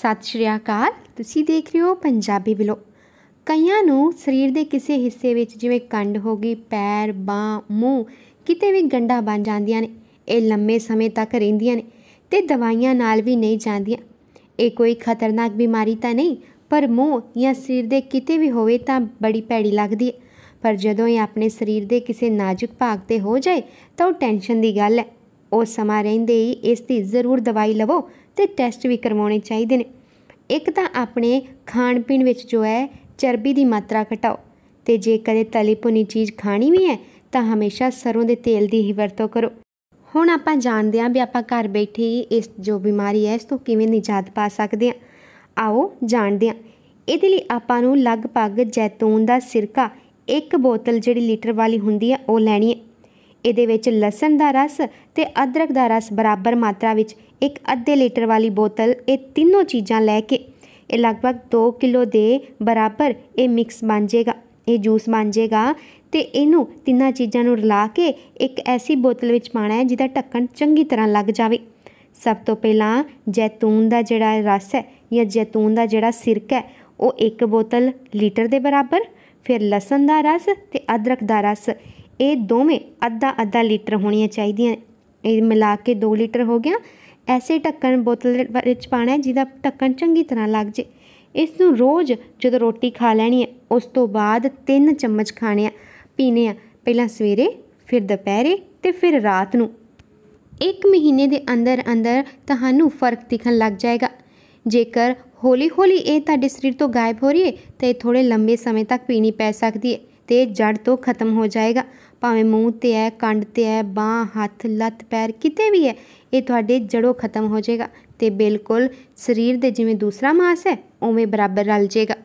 ਸਤਿ ਸ਼੍ਰੀ ਅਕਾਲ ਤੁਸੀਂ ਦੇਖ ਰਹੇ ਹੋ ਪੰਜਾਬੀ ਵਿਲੋ ਕਈਆਂ ਨੂੰ ਸਰੀਰ ਦੇ ਕਿਸੇ ਹਿੱਸੇ ਵਿੱਚ ਜਿਵੇਂ ਕੰਡ ਹੋ ਗਈ ਪੈਰ ਬਾਹ ਮੂੰਹ ਕਿਤੇ ਵੀ ਗੰਡਾ ਬਣ ਜਾਂਦੀਆਂ ਨੇ ਇਹ ਲੰਮੇ ਸਮੇਂ ਤੱਕ ਰਹਿੰਦੀਆਂ ਨੇ ਤੇ ਦਵਾਈਆਂ ਨਾਲ ਵੀ ਨਹੀਂ ਜਾਂਦੀਆਂ ਇਹ ਕੋਈ ਖਤਰਨਾਕ ਬਿਮਾਰੀ ਤਾਂ ਨਹੀਂ ਪਰ ਮੂੰਹ ਜਾਂ ਸਰੀਰ ਦੇ ਕਿਤੇ ਵੀ ਹੋਵੇ ਤਾਂ ਬੜੀ ਭੈੜੀ ਲੱਗਦੀ ਹੈ ਪਰ ਜਦੋਂ ਇਹ ਆਪਣੇ ਸਰੀਰ ਦੇ ਕਿਸੇ ਨਾਜ਼ੁਕ ਭਾਗ ਤੇ ਹੋ ਜਾਏ ਤਾਂ ਉਹ ਟੈਨਸ਼ਨ ਦੀ ਗੱਲ ਹੈ ਉਸ ਸਮਾਂ ਰਹਿੰਦੇ ਹੀ ਇਸ ਦੀ ਜ਼ਰੂਰ ਦਵਾਈ ਲਵੋ ਤੇ ਟੈਸਟ ਵੀ ਕਰਵਾਉਣੇ ਚਾਹੀਦੇ ਨੇ ਇੱਕ ਤਾਂ ਆਪਣੇ ਖਾਣ ਪੀਣ ਵਿੱਚ ਜੋ ਹੈ ਚਰਬੀ ਦੀ ਮਾਤਰਾ ਘਟਾਓ ਤੇ ਜੇ ਕਦੇ ਤਲੀ ਪੁਨੀ ਚੀਜ਼ ਖਾਣੀ ਵੀ ਹੈ ਤਾਂ ਹਮੇਸ਼ਾ ਸਰੋਂ ਦੇ ਤੇਲ ਦੀ ਹੀ ਵਰਤੋਂ ਕਰੋ ਹੁਣ ਆਪਾਂ ਜਾਣਦੇ ਹਾਂ ਵੀ ਆਪਾਂ ਘਰ ਬੈਠੇ ਹੀ ਇਸ ਜੋ ਬਿਮਾਰੀ ਹੈ ਇਸ ਤੋਂ ਕਿਵੇਂ ਨਿਜਾਤ ਪਾ ਸਕਦੇ ਹਾਂ ਆਓ ਜਾਣਦੇ ਹਾਂ ਇਹਦੇ ਲਈ ਆਪਾਂ ਨੂੰ ਲਗਭਗ ਜੈਤੂਨ ਦਾ ਸਿਰਕਾ ਇੱਕ ਬੋਤਲ ਜਿਹੜੀ ਲੀਟਰ ਵਾਲੀ ਹੁੰਦੀ ਹੈ ਉਹ ਲੈਣੀ ਹੈ ਇਹਦੇ ਵਿੱਚ ਲਸਣ ਦਾ ਰਸ ਤੇ ਅਦਰਕ ਦਾ ਰਸ ਬਰਾਬਰ ਮਾਤਰਾ ਵਿੱਚ ਇੱਕ ਅੱਧੇ ਲੀਟਰ ਵਾਲੀ ਬੋਤਲ ਇਹ ਤਿੰਨੋਂ ਚੀਜ਼ਾਂ ਲੈ ਕੇ ਇਹ ਲਗਭਗ 2 ਕਿਲੋ ਦੇ ਬਰਾਬਰ ਇਹ ਮਿਕਸ ਬਣ ਜਾਏਗਾ ਇਹ ਜੂਸ ਬਣ ਜਾਏਗਾ ਤੇ ਇਹਨੂੰ ਤਿੰਨਾਂ ਚੀਜ਼ਾਂ ਨੂੰ ਰਲਾ ਕੇ ਇੱਕ ਐਸੀ ਬੋਤਲ ਵਿੱਚ ਪਾਣਾ ਹੈ ਜਿਹਦਾ ਢੱਕਣ ਚੰਗੀ ਤਰ੍ਹਾਂ ਲੱਗ ਜਾਵੇ ਸਭ ਤੋਂ ਪਹਿਲਾਂ ਜੈਤੂਨ ਦਾ ਜਿਹੜਾ ਰਸ ਹੈ ਜਾਂ ਜੈਤੂਨ ਦਾ ਜਿਹੜਾ ਸਿਰਕਾ ਹੈ ਉਹ ਇੱਕ ਬੋਤਲ ਲੀਟਰ ਦੇ ਬਰਾਬਰ ਫਿਰ ਲਸਣ ਦਾ ਰਸ ਤੇ ਅਦਰਕ ਦਾ ਰਸ ਇਹ ਦੋਵੇਂ ਅੱਧਾ ਅੱਧਾ ਲੀਟਰ ਹੋਣੀਆਂ ਚਾਹੀਦੀਆਂ ਇਹ ਮਿਲਾ ਕੇ 2 ਲੀਟਰ ਹੋ ਗਿਆ ਐਸੇ ਢੱਕਣ ਬੋਤਲ ਵਿੱਚ ਪਾਣਾ ਜਿਹਦਾ ਢੱਕਣ ਚੰਗੀ ਤਰ੍ਹਾਂ ਲੱਗ ਜੇ ਇਸ ਨੂੰ ਰੋਜ਼ ਜਦੋਂ ਰੋਟੀ ਖਾ ਲੈਣੀ ਹੈ ਉਸ ਤੋਂ ਬਾਅਦ 3 ਚਮਚ ਖਾਣੇ ਆ ਪੀਣੇ ਆ ਪਹਿਲਾਂ ਸਵੇਰੇ ਫਿਰ ਦੁਪਹਿਰੇ ਤੇ ਫਿਰ ਰਾਤ ਨੂੰ ਇੱਕ ਮਹੀਨੇ ਦੇ ਅੰਦਰ ਅੰਦਰ ਤੁਹਾਨੂੰ ਫਰਕ ਦਿਖਣ ਲੱਗ ਜਾਏਗਾ ਜੇਕਰ ਹੌਲੀ-ਹੌਲੀ ਇਹ ਤੁਹਾਡੇ ਸਰੀਰ ਤੋਂ ਗਾਇਬ ਹੋ ਰਹੀ ਹੈ ਤੇ ਥੋੜੇ ਲੰਬੇ ਸਮੇਂ ਤੱਕ ਪੀਣੀ ਪੈ ਸਕਦੀ ਹੈ ਤੇ ਜੜ ਤੋਂ ਖਤਮ ਹੋ ਜਾਏਗਾ ਭਾਵੇਂ ਮੂੰਹ ਤੇ ਹੈ ਕੰਡ ਤੇ ਹੈ ਬਾਹ ਹੱਥ ਲੱਤ ਪੈਰ ਕਿਤੇ ਵੀ ਹੈ ਇਹ ਤੁਹਾਡੇ ਜੜੋਂ ਖਤਮ ਹੋ ਜਾਏਗਾ ਤੇ ਬਿਲਕੁਲ ਸਰੀਰ ਦੇ ਜਿਵੇਂ ਦੂਸਰਾ ਮਾਸ ਹੈ ਉਵੇਂ ਬਰਾਬਰ ਰਲ ਜਾਏਗਾ